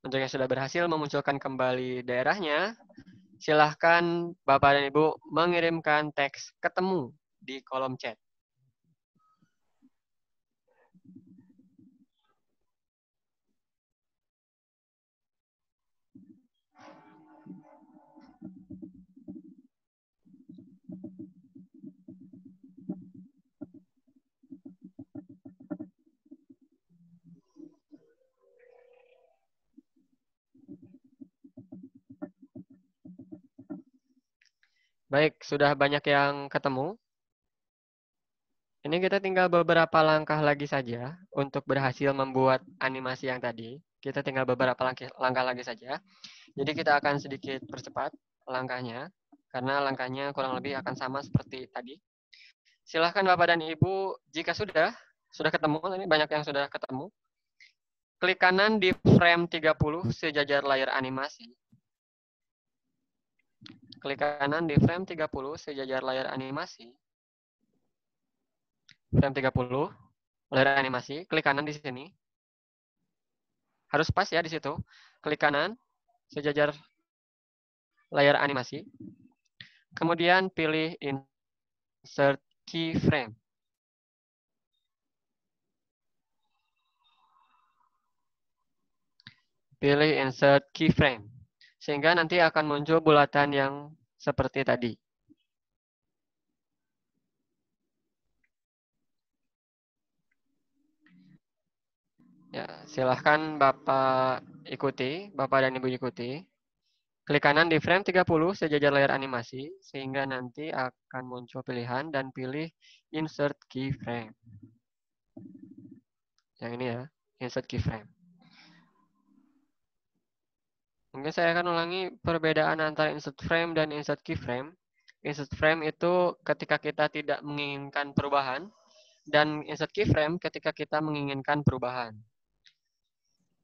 Untuk yang sudah berhasil memunculkan kembali daerahnya, silahkan Bapak dan Ibu mengirimkan teks ketemu di kolom chat. Baik, sudah banyak yang ketemu. Ini kita tinggal beberapa langkah lagi saja untuk berhasil membuat animasi yang tadi. Kita tinggal beberapa langkah, langkah lagi saja. Jadi kita akan sedikit percepat langkahnya, karena langkahnya kurang lebih akan sama seperti tadi. Silahkan Bapak dan Ibu, jika sudah, sudah ketemu, ini banyak yang sudah ketemu. Klik kanan di frame 30 sejajar layar animasi. Klik kanan di frame 30 sejajar layar animasi. Frame 30, layar animasi, klik kanan di sini. Harus pas ya di situ. Klik kanan, sejajar layar animasi. Kemudian pilih insert keyframe. Pilih insert keyframe sehingga nanti akan muncul bulatan yang seperti tadi. Ya, silahkan Bapak ikuti, Bapak dan Ibu ikuti. Klik kanan di frame 30 sejajar layar animasi, sehingga nanti akan muncul pilihan dan pilih Insert Keyframe. Yang ini ya, Insert Keyframe. Mungkin saya akan ulangi perbedaan antara insert frame dan insert keyframe. Insert frame itu ketika kita tidak menginginkan perubahan, dan insert keyframe ketika kita menginginkan perubahan.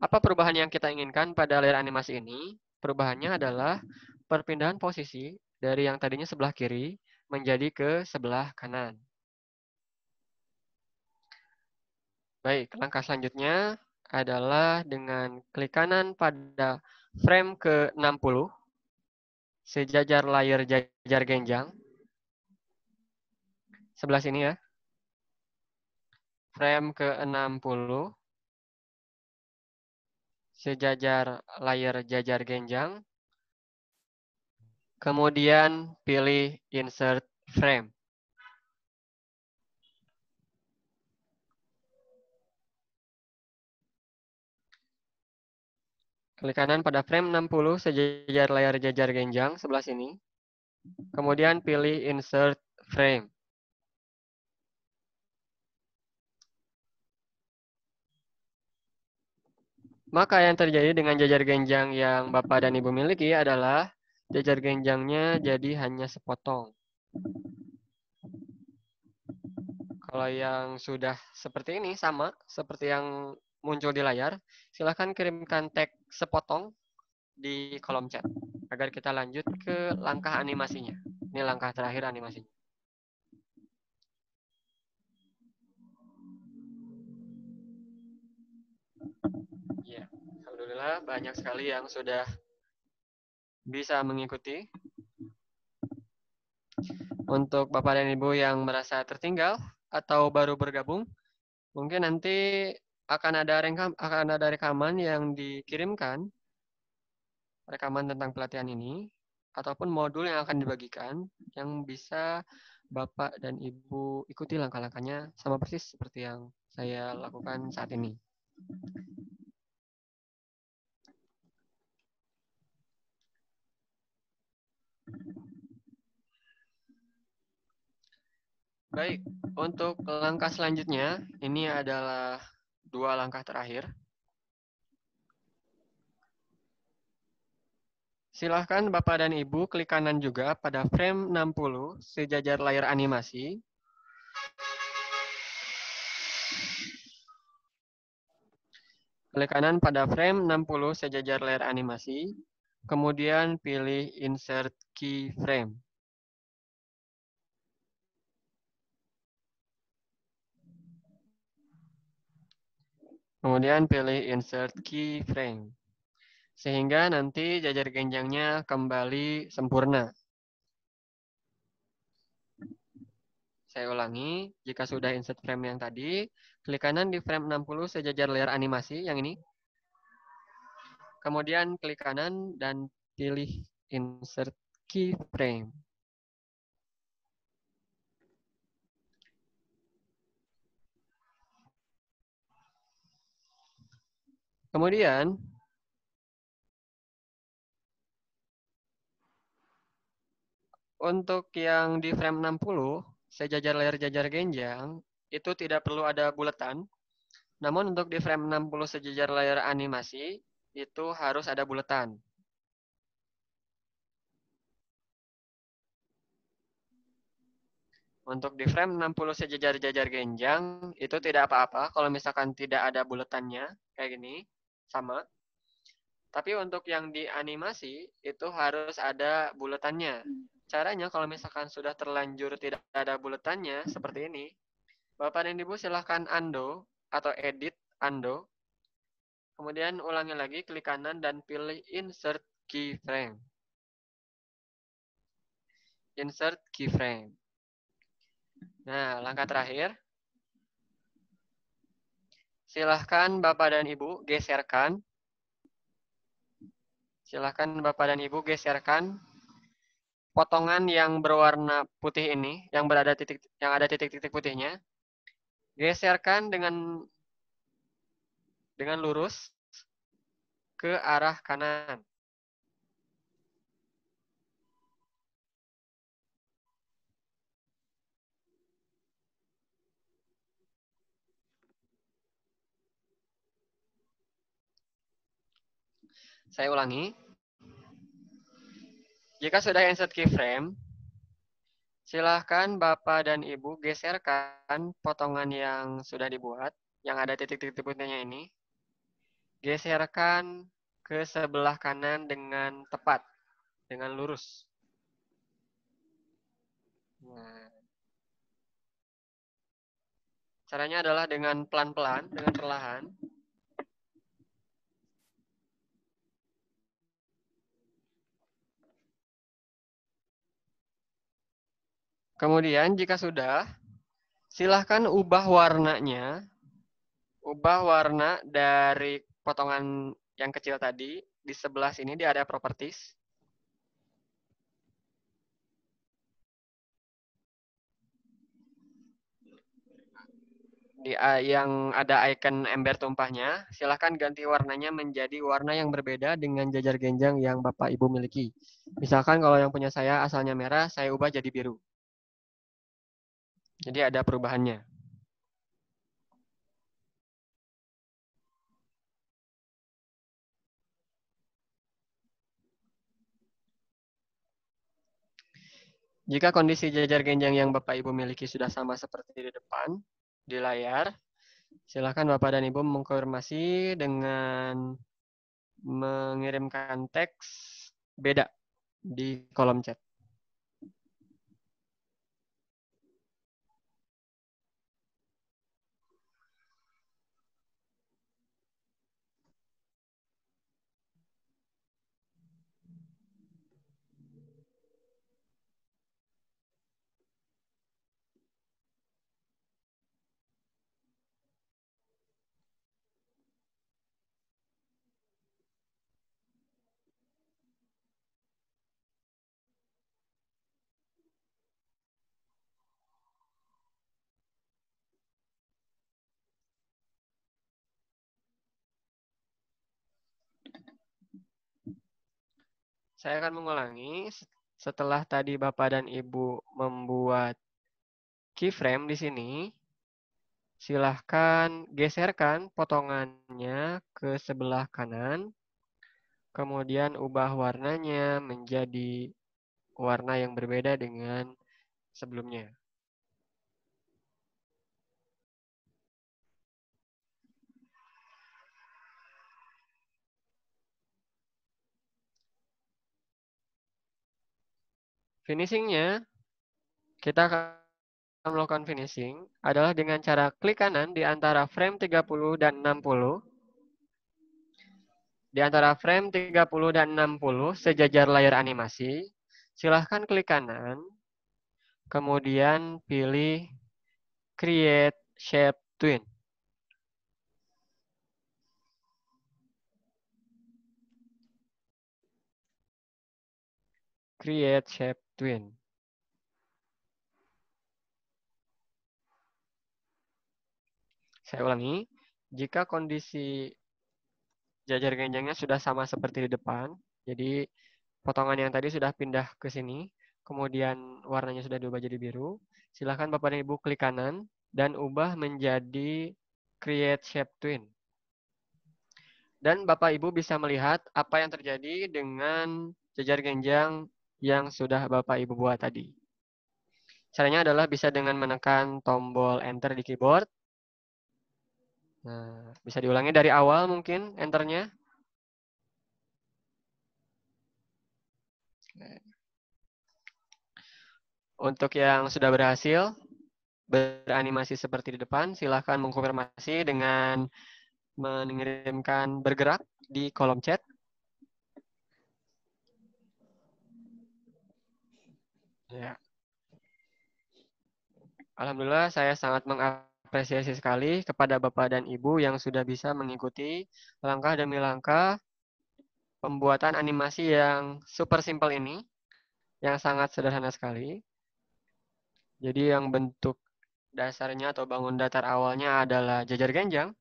Apa perubahan yang kita inginkan pada layar animasi ini? Perubahannya adalah perpindahan posisi dari yang tadinya sebelah kiri menjadi ke sebelah kanan. Baik, langkah selanjutnya adalah dengan klik kanan pada frame ke-60, sejajar layar jajar genjang. Sebelah sini ya. Frame ke-60, sejajar layar jajar genjang. Kemudian pilih insert frame. Klik kanan pada frame 60 sejajar layar jajar genjang sebelah sini. Kemudian pilih insert frame. Maka yang terjadi dengan jajar genjang yang Bapak dan Ibu miliki adalah jajar genjangnya jadi hanya sepotong. Kalau yang sudah seperti ini, sama seperti yang muncul di layar, silahkan kirimkan tag sepotong di kolom chat agar kita lanjut ke langkah animasinya. Ini langkah terakhir animasinya. Ya, alhamdulillah banyak sekali yang sudah bisa mengikuti. Untuk Bapak dan Ibu yang merasa tertinggal atau baru bergabung, mungkin nanti akan ada rekam akan ada rekaman yang dikirimkan rekaman tentang pelatihan ini ataupun modul yang akan dibagikan yang bisa Bapak dan Ibu ikuti langkah-langkahnya sama persis seperti yang saya lakukan saat ini. Baik, untuk langkah selanjutnya, ini adalah dua langkah terakhir. Silahkan Bapak dan Ibu klik kanan juga pada frame 60 sejajar layar animasi. Klik kanan pada frame 60 sejajar layar animasi, kemudian pilih Insert Keyframe. Kemudian pilih insert keyframe. Sehingga nanti jajar genjangnya kembali sempurna. Saya ulangi, jika sudah insert frame yang tadi, klik kanan di frame 60 sejajar layar animasi yang ini. Kemudian klik kanan dan pilih insert keyframe. Kemudian untuk yang di frame 60, sejajar layar jajar genjang, itu tidak perlu ada buletan. Namun untuk di frame 60 sejajar layar animasi, itu harus ada buletan. Untuk di frame 60 sejajar jajar genjang, itu tidak apa-apa kalau misalkan tidak ada buletannya, kayak gini sama. Tapi untuk yang di animasi itu harus ada buletannya. Hmm. Caranya kalau misalkan sudah terlanjur tidak ada buletannya seperti ini, Bapak dan Ibu silahkan undo atau edit undo. Kemudian ulangi lagi, klik kanan dan pilih insert keyframe. Insert keyframe. Nah, langkah terakhir, Silahkan Bapak dan Ibu geserkan. Silahkan Bapak dan Ibu geserkan potongan yang berwarna putih ini, yang berada titik yang ada titik-titik putihnya. Geserkan dengan dengan lurus ke arah kanan. Saya ulangi. Jika sudah insert keyframe, silahkan Bapak dan Ibu geserkan potongan yang sudah dibuat, yang ada titik-titik putihnya ini. Geserkan ke sebelah kanan dengan tepat, dengan lurus. Nah. Caranya adalah dengan pelan-pelan, dengan perlahan. Kemudian jika sudah, silahkan ubah warnanya. Ubah warna dari potongan yang kecil tadi. Di sebelah sini Di area properties. Di, eh, yang ada icon ember tumpahnya, silahkan ganti warnanya menjadi warna yang berbeda dengan jajar genjang yang Bapak Ibu miliki. Misalkan kalau yang punya saya asalnya merah, saya ubah jadi biru. Jadi ada perubahannya. Jika kondisi jajar genjang yang Bapak Ibu miliki sudah sama seperti di depan, di layar, silakan Bapak dan Ibu mengkonfirmasi dengan mengirimkan teks beda di kolom chat. Saya akan mengulangi. Setelah tadi Bapak dan Ibu membuat keyframe di sini, silahkan geserkan potongannya ke sebelah kanan. Kemudian ubah warnanya menjadi warna yang berbeda dengan sebelumnya. Finishingnya, kita akan melakukan finishing adalah dengan cara klik kanan di antara frame 30 dan 60. Di antara frame 30 dan 60 sejajar layar animasi, silahkan klik kanan, kemudian pilih Create Shape Twin. create shape twin Saya ulangi, jika kondisi jajar genjangnya sudah sama seperti di depan, jadi potongan yang tadi sudah pindah ke sini, kemudian warnanya sudah diubah jadi biru, Silakan Bapak dan Ibu klik kanan dan ubah menjadi create shape twin. Dan Bapak Ibu bisa melihat apa yang terjadi dengan jajar genjang yang sudah Bapak Ibu buat tadi. Caranya adalah bisa dengan menekan tombol Enter di keyboard. Nah, bisa diulangi dari awal mungkin Enternya. Untuk yang sudah berhasil beranimasi seperti di depan, silahkan mengkonfirmasi dengan mengirimkan bergerak di kolom chat. Ya. Alhamdulillah saya sangat mengapresiasi sekali kepada Bapak dan Ibu yang sudah bisa mengikuti langkah demi langkah pembuatan animasi yang super simple ini yang sangat sederhana sekali. Jadi yang bentuk dasarnya atau bangun datar awalnya adalah jajar genjang.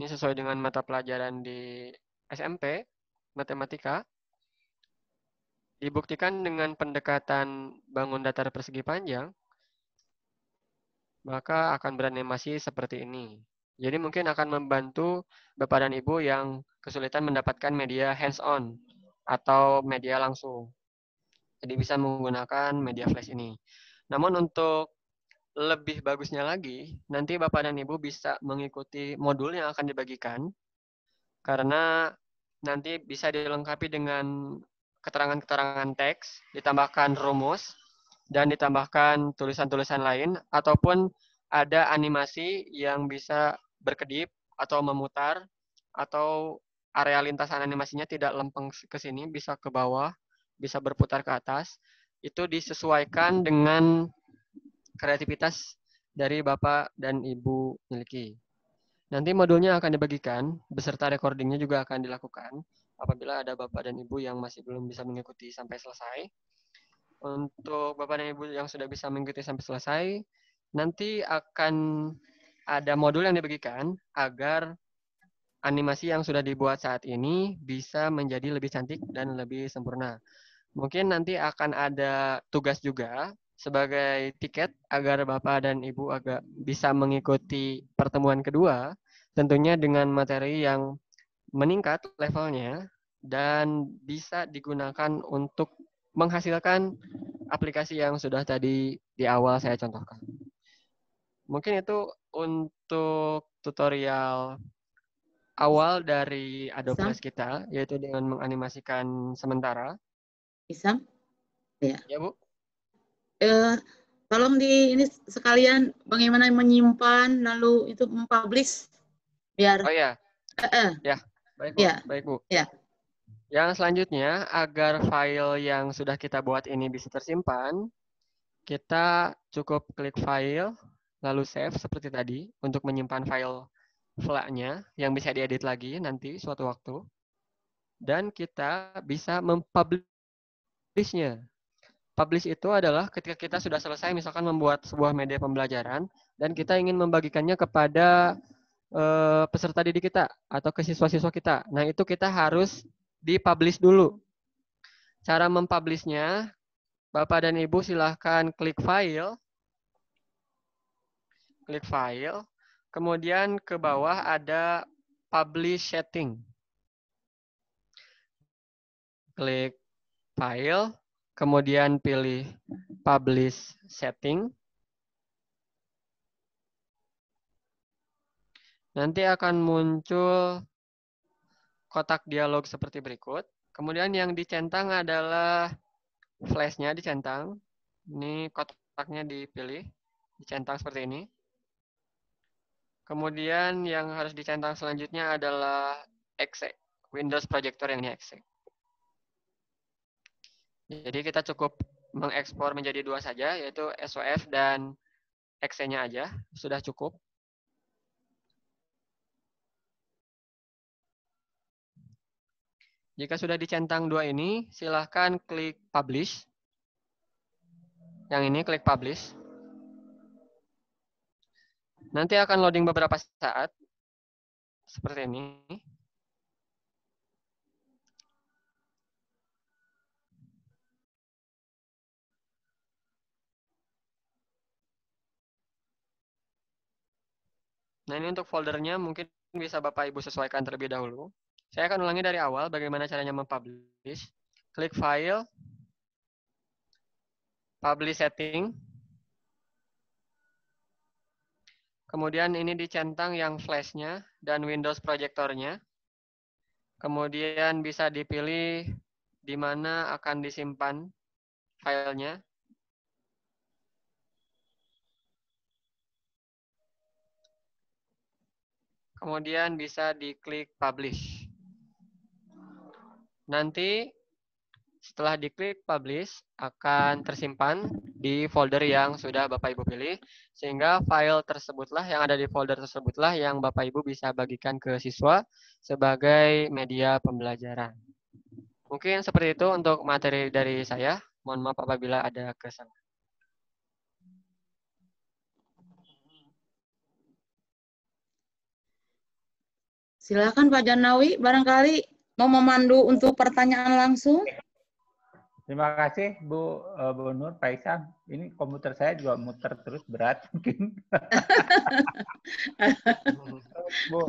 Ini sesuai dengan mata pelajaran di SMP, matematika dibuktikan dengan pendekatan bangun datar persegi panjang, maka akan beranimasi seperti ini. Jadi mungkin akan membantu Bapak dan Ibu yang kesulitan mendapatkan media hands-on atau media langsung. Jadi bisa menggunakan media flash ini. Namun untuk lebih bagusnya lagi, nanti Bapak dan Ibu bisa mengikuti modul yang akan dibagikan, karena nanti bisa dilengkapi dengan keterangan-keterangan teks, ditambahkan rumus, dan ditambahkan tulisan-tulisan lain, ataupun ada animasi yang bisa berkedip atau memutar, atau area lintasan animasinya tidak lempeng ke sini, bisa ke bawah, bisa berputar ke atas. Itu disesuaikan dengan kreativitas dari Bapak dan Ibu miliki. Nanti modulnya akan dibagikan, beserta recordingnya juga akan dilakukan apabila ada bapak dan ibu yang masih belum bisa mengikuti sampai selesai. Untuk bapak dan ibu yang sudah bisa mengikuti sampai selesai, nanti akan ada modul yang dibagikan agar animasi yang sudah dibuat saat ini bisa menjadi lebih cantik dan lebih sempurna. Mungkin nanti akan ada tugas juga sebagai tiket agar Bapak dan Ibu agak bisa mengikuti pertemuan kedua, tentunya dengan materi yang meningkat levelnya dan bisa digunakan untuk menghasilkan aplikasi yang sudah tadi di awal saya contohkan. Mungkin itu untuk tutorial awal dari Adobe Flash kita, yaitu dengan menganimasikan sementara. Bisa? Ya. Ya, Bu. E, tolong di ini sekalian bagaimana menyimpan lalu itu mempublish biar Oh ya. Eh, eh. Ya. Baik, Bu. Ya. Baik, Bu. Ya. Yang selanjutnya, agar file yang sudah kita buat ini bisa tersimpan, kita cukup klik file, lalu save seperti tadi untuk menyimpan file FLA-nya yang bisa diedit lagi nanti suatu waktu. Dan kita bisa mempublish-nya. Publish itu adalah ketika kita sudah selesai misalkan membuat sebuah media pembelajaran dan kita ingin membagikannya kepada uh, peserta didik kita atau ke siswa-siswa kita. Nah, itu kita harus dipublish dulu. Cara mempublishnya, Bapak dan Ibu silahkan klik file. Klik file. Kemudian ke bawah ada publish setting. Klik file, kemudian pilih publish setting. Nanti akan muncul kotak dialog seperti berikut. Kemudian yang dicentang adalah flashnya dicentang. Ini kotaknya dipilih, dicentang seperti ini. Kemudian yang harus dicentang selanjutnya adalah exe, Windows Projector yang ini exe. Jadi kita cukup mengekspor menjadi dua saja, yaitu SOF dan exe-nya aja, sudah cukup. Jika sudah dicentang dua ini, silahkan klik publish. Yang ini klik publish. Nanti akan loading beberapa saat. Seperti ini. Nah ini untuk foldernya mungkin bisa Bapak Ibu sesuaikan terlebih dahulu. Saya akan ulangi dari awal bagaimana caranya mempublish. Klik file, publish setting. Kemudian ini dicentang yang flashnya dan Windows projectornya. Kemudian bisa dipilih di mana akan disimpan filenya. Kemudian bisa diklik publish nanti setelah diklik publish akan tersimpan di folder yang sudah Bapak Ibu pilih sehingga file tersebutlah yang ada di folder tersebutlah yang Bapak Ibu bisa bagikan ke siswa sebagai media pembelajaran. Mungkin seperti itu untuk materi dari saya. Mohon maaf apabila ada kesalahan. Silakan Pak Janawi, barangkali Mau memandu untuk pertanyaan langsung? Terima kasih Bu eh, Bu Nur, Pak Iksan. Ini komputer saya juga muter terus berat mungkin. Bu,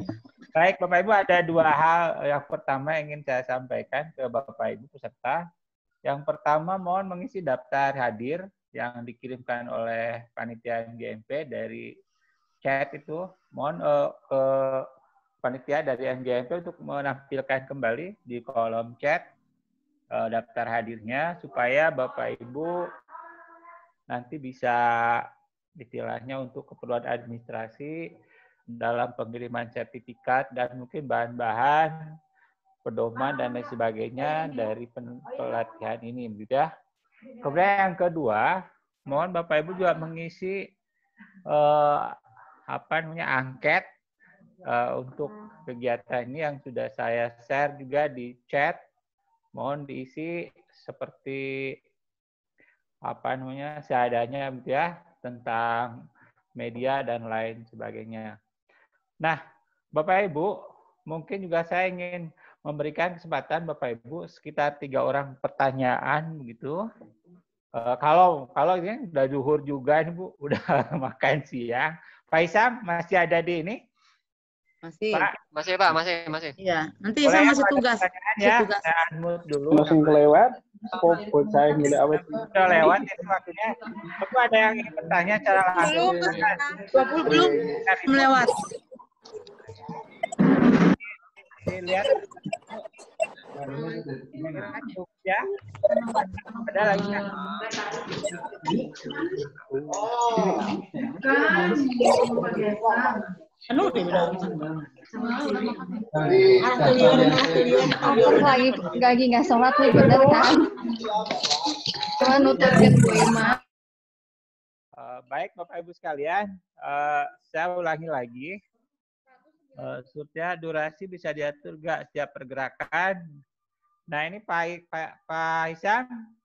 baik Bapak Ibu ada dua hal. Yang pertama ingin saya sampaikan ke Bapak Ibu peserta. Yang pertama mohon mengisi daftar hadir yang dikirimkan oleh panitia GMP dari chat itu. Mohon uh, ke panitia dari MGMP untuk menampilkan kembali di kolom chat eh, daftar hadirnya supaya Bapak Ibu nanti bisa istilahnya untuk keperluan administrasi dalam pengiriman sertifikat dan mungkin bahan-bahan pedoman dan lain sebagainya dari pelatihan ini ya. Kemudian yang kedua, mohon Bapak Ibu juga mengisi eh, apa namanya angket uh, untuk hmm. kegiatan ini yang sudah saya share juga di chat. Mohon diisi seperti apa namanya seadanya gitu ya tentang media dan lain sebagainya. Nah, Bapak Ibu, mungkin juga saya ingin memberikan kesempatan Bapak Ibu sekitar tiga orang pertanyaan begitu. Uh, eh, kalau kalau ini udah zuhur juga nih Bu, udah makan siang. Faisal masih ada di ini? Masih. Pak. Masih Pak, masih, masih. Iya, nanti Boleh, saya masih tugas. Ya, tugas. dulu. Langsung kelewat. Fokus saya milik awet. Sudah lewat itu ya, waktunya. Aku ada yang ingin bertanya cara langsung. Belum, belum, belum lewat. lihat Ya. Ada lagi Oh. Kan penuh deh udah Aku lagi lagi nggak sholat nih bener kan? Cuma nutupin eh, Baik Bapak Ibu sekalian, uh, saya ulangi lagi. Uh, surya durasi bisa diatur gak setiap pergerakan? Nah ini Pak Pak Pak Isan